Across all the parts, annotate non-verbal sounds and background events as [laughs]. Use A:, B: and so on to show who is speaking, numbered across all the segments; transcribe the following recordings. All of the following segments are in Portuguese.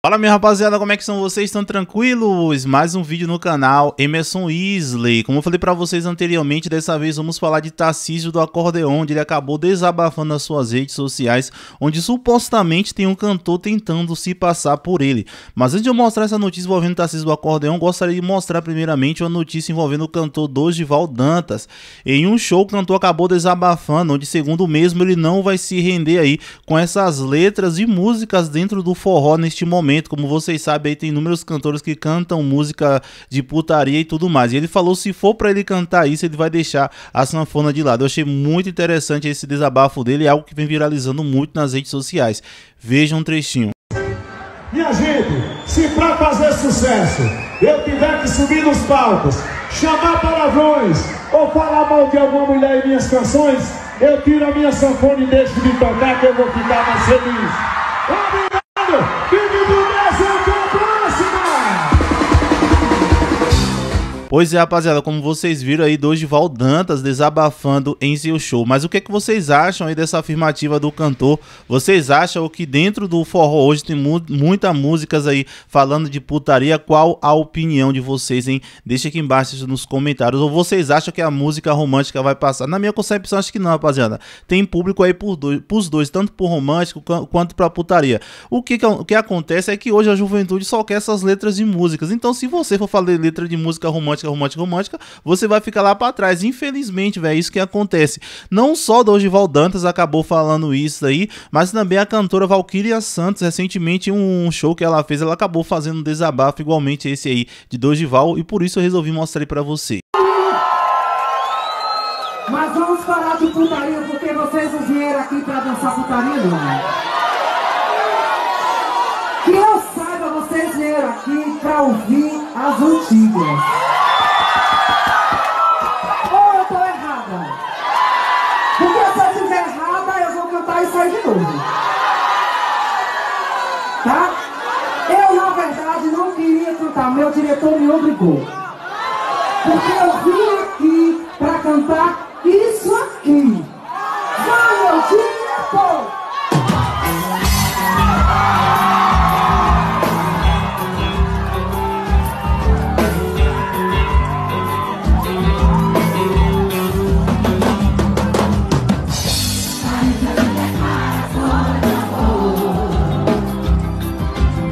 A: Fala minha rapaziada, como é que são vocês? Estão tranquilos? Mais um vídeo no canal Emerson Weasley. Como eu falei para vocês anteriormente, dessa vez vamos falar de Tarcísio do Acordeon, onde ele acabou desabafando nas suas redes sociais, onde supostamente tem um cantor tentando se passar por ele. Mas antes de eu mostrar essa notícia envolvendo Tarcísio do Acordeon, gostaria de mostrar primeiramente uma notícia envolvendo o cantor Dojival Dantas. Em um show, o cantor acabou desabafando, onde segundo o mesmo, ele não vai se render aí com essas letras e músicas dentro do forró neste momento. Como vocês sabem, aí tem inúmeros cantores que cantam música de putaria e tudo mais. E ele falou: se for para ele cantar isso, ele vai deixar a sanfona de lado. Eu achei muito interessante esse desabafo dele, é algo que vem viralizando muito nas redes sociais. Vejam um trechinho. Minha gente, se para fazer sucesso eu tiver que subir nos palcos, chamar palavrões ou falar mal de alguma mulher em minhas canções, eu tiro a minha sanfona e deixo de tocar que eu vou ficar mais feliz. Obrigado! Pois é, rapaziada, como vocês viram aí, Dorival Dantas desabafando em seu show. Mas o que, é que vocês acham aí dessa afirmativa do cantor? Vocês acham que dentro do forró hoje tem mu muitas músicas aí falando de putaria? Qual a opinião de vocês, hein? Deixa aqui embaixo nos comentários. Ou vocês acham que a música romântica vai passar? Na minha concepção, acho que não, rapaziada. Tem público aí por dois, pros dois, tanto por romântico quanto pra putaria. O que, é o que acontece é que hoje a juventude só quer essas letras de músicas. Então, se você for falar letra de música romântica, romântica, romântica, romântica, você vai ficar lá para trás. Infelizmente, velho, isso que acontece. Não só Dorival Dantas acabou falando isso aí, mas também a cantora Valkyria Santos, recentemente, um show que ela fez, ela acabou fazendo um desabafo igualmente esse aí de Dorival, e por isso eu resolvi mostrar aí pra você. Mas vamos falar de putaria, porque vocês não vieram aqui pra dançar putaria, não. Né? Que eu saiba, vocês vieram aqui pra ouvir as antigas. Ou eu tô errada? Porque se eu estiver errada, eu vou cantar isso aí de novo. Tá? Eu, na verdade, não queria cantar, meu diretor me obrigou. Porque eu vim aqui pra cantar isso aqui. Vai, meu diretor!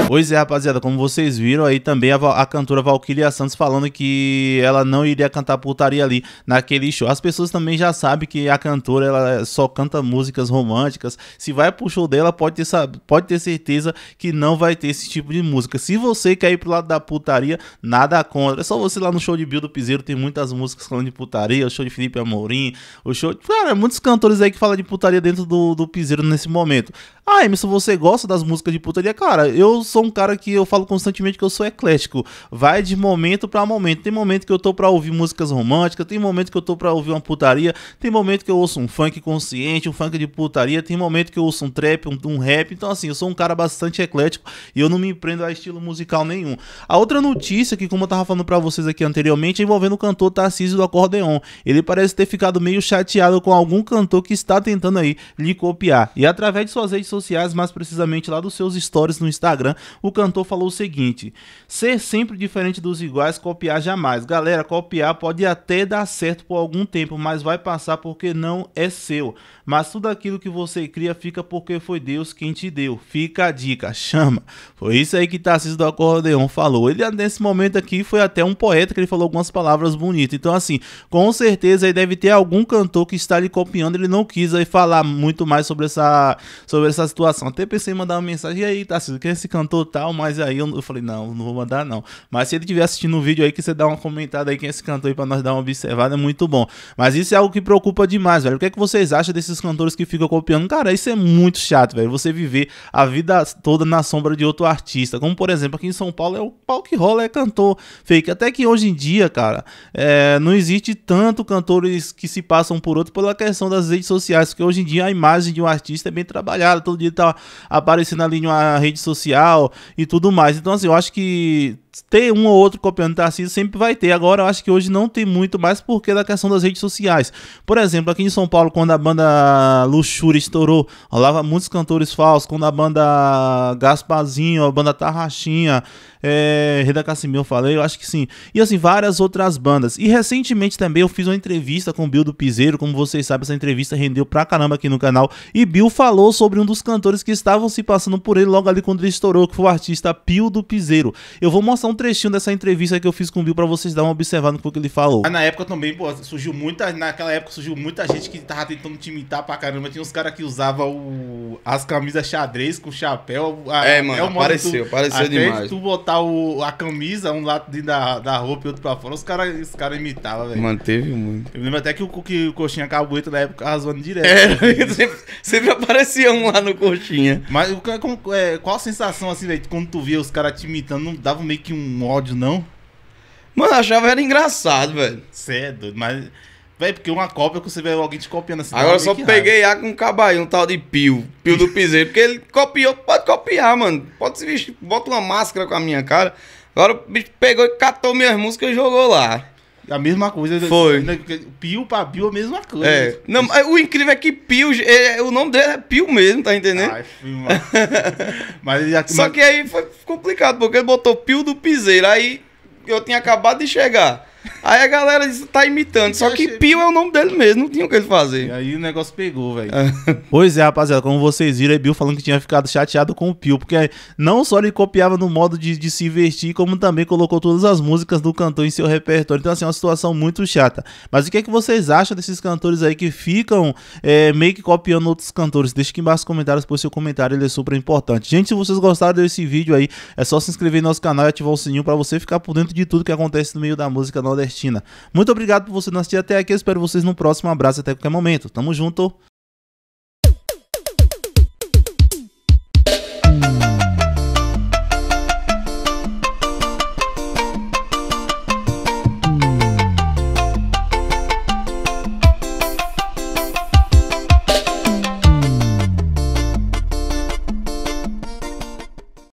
A: Pois é, rapaziada, como vocês viram aí também a, a cantora Valkyria Santos falando que ela não iria cantar putaria ali naquele show. As pessoas também já sabem que a cantora ela só canta músicas românticas. Se vai pro show dela, pode ter, pode ter certeza que não vai ter esse tipo de música. Se você quer ir pro lado da putaria, nada contra. É só você lá no show de Bill do Piseiro, tem muitas músicas falando de putaria, o show de Felipe Amorim, o show. Cara, muitos cantores aí que falam de putaria dentro do, do Piseiro nesse momento. Ah, Emerson, você gosta das músicas de putaria? Cara, eu sou sou um cara que eu falo constantemente que eu sou eclético. Vai de momento para momento. Tem momento que eu tô pra ouvir músicas românticas, tem momento que eu tô pra ouvir uma putaria, tem momento que eu ouço um funk consciente, um funk de putaria, tem momento que eu ouço um trap, um, um rap. Então, assim, eu sou um cara bastante eclético e eu não me prendo a estilo musical nenhum. A outra notícia que, como eu tava falando para vocês aqui anteriormente, é envolvendo o cantor Tarcísio do Acordeon. Ele parece ter ficado meio chateado com algum cantor que está tentando aí lhe copiar. E através de suas redes sociais, mais precisamente lá dos seus stories no Instagram, o cantor falou o seguinte: ser sempre diferente dos iguais, copiar jamais. Galera, copiar pode até dar certo por algum tempo, mas vai passar porque não é seu. Mas tudo aquilo que você cria fica porque foi Deus quem te deu. Fica a dica, chama. Foi isso aí que Tarcísio do Acordeon falou. Ele, nesse momento aqui, foi até um poeta que ele falou algumas palavras bonitas. Então, assim, com certeza aí deve ter algum cantor que está lhe copiando. Ele não quis aí falar muito mais sobre essa, sobre essa situação. Até pensei em mandar uma mensagem. E aí, Tarcísio, que esse cantor tal, mas aí eu, eu falei, não, não vou mandar não. Mas se ele estiver assistindo o vídeo aí, que você dá uma comentada aí quem é esse cantor aí pra nós dar uma observada, é muito bom. Mas isso é algo que preocupa demais, velho. O que é que vocês acham desses cantores que ficam copiando? Cara, isso é muito chato, velho. Você viver a vida toda na sombra de outro artista. Como, por exemplo, aqui em São Paulo é o pau que rola, é cantor fake. Até que hoje em dia, cara, é, não existe tanto cantores que se passam por outro pela questão das redes sociais, porque hoje em dia a imagem de um artista é bem trabalhada, todo dia tá aparecendo ali em uma rede social, e tudo mais. Então, assim, eu acho que ter um ou outro copiando Tarcísio sempre vai ter. Agora, eu acho que hoje não tem muito mais porque da questão das redes sociais. Por exemplo, aqui em São Paulo, quando a banda Luxúria estourou, rolava muitos cantores falsos. Quando a banda Gaspazinho, a banda Tarraxinha, é, Reda Cassimil, eu falei, eu acho que sim. E assim, várias outras bandas. E recentemente também eu fiz uma entrevista com o Bill do Piseiro. Como vocês sabem, essa entrevista rendeu pra caramba aqui no canal. E Bill falou sobre um dos cantores que estavam se passando por ele logo ali quando ele estourou, que foi o artista Pio do Piseiro. Eu vou mostrar um trechinho dessa entrevista que eu fiz com o Bill para vocês darem uma observada no que ele falou. Na época também, pô, surgiu muita. Naquela época surgiu muita gente que tava tentando te imitar pra caramba. Tinha uns caras que usavam as camisas xadrez com chapéu. A, ah, é, mano, é apareceu, tu, apareceu demais. De tu botar o, a camisa, um lado dentro da, da roupa e outro pra fora, os caras cara imitavam, velho. Manteve muito. Eu lembro até que o, que o Coxinha Cabueta na época tava zoando direto. É, [laughs] sempre, sempre aparecia um lá no Coxinha. Mas como, é, qual a sensação assim? velho, quando tu via os caras te imitando, não dava meio que um ódio, não? Mano, eu achava era engraçado, velho. cedo é doido, mas. Véi, porque uma cópia que você vê alguém te copiando assim. Agora só peguei A com um cabaio, um tal de Pio. Pio do Piseiro. porque ele copiou, pode copiar, mano. Pode se vestir, bota uma máscara com a minha cara. Agora o bicho pegou e catou minhas músicas e jogou lá. A mesma coisa. Né? Foi. Né? Pio pra Pio, é a mesma coisa. É. Não, o incrível é que Pio, é, o nome dele é Pio mesmo, tá entendendo? Ai, [laughs] mas... mas, Só que aí foi complicado, porque ele botou Pio do Piseiro. Aí eu tinha acabado de chegar. Aí a galera disse, tá imitando. Então só que Pio é o nome dele mesmo, não tinha o que ele fazer. E aí o negócio pegou, velho. É. [laughs] pois é, rapaziada, como vocês viram, é Bill falando que tinha ficado chateado com o Pio, porque não só ele copiava no modo de, de se vestir, como também colocou todas as músicas do cantor em seu repertório. Então, assim, é uma situação muito chata. Mas o que é que vocês acham desses cantores aí que ficam é, meio que copiando outros cantores? Deixa aqui embaixo nos comentários, pois seu comentário ele é super importante. Gente, se vocês gostaram desse vídeo aí, é só se inscrever no nosso canal e ativar o sininho para você ficar por dentro de tudo que acontece no meio da música nordestina. Muito obrigado por você nos assistir até aqui. Eu espero vocês no próximo. Um abraço até qualquer momento. Tamo junto.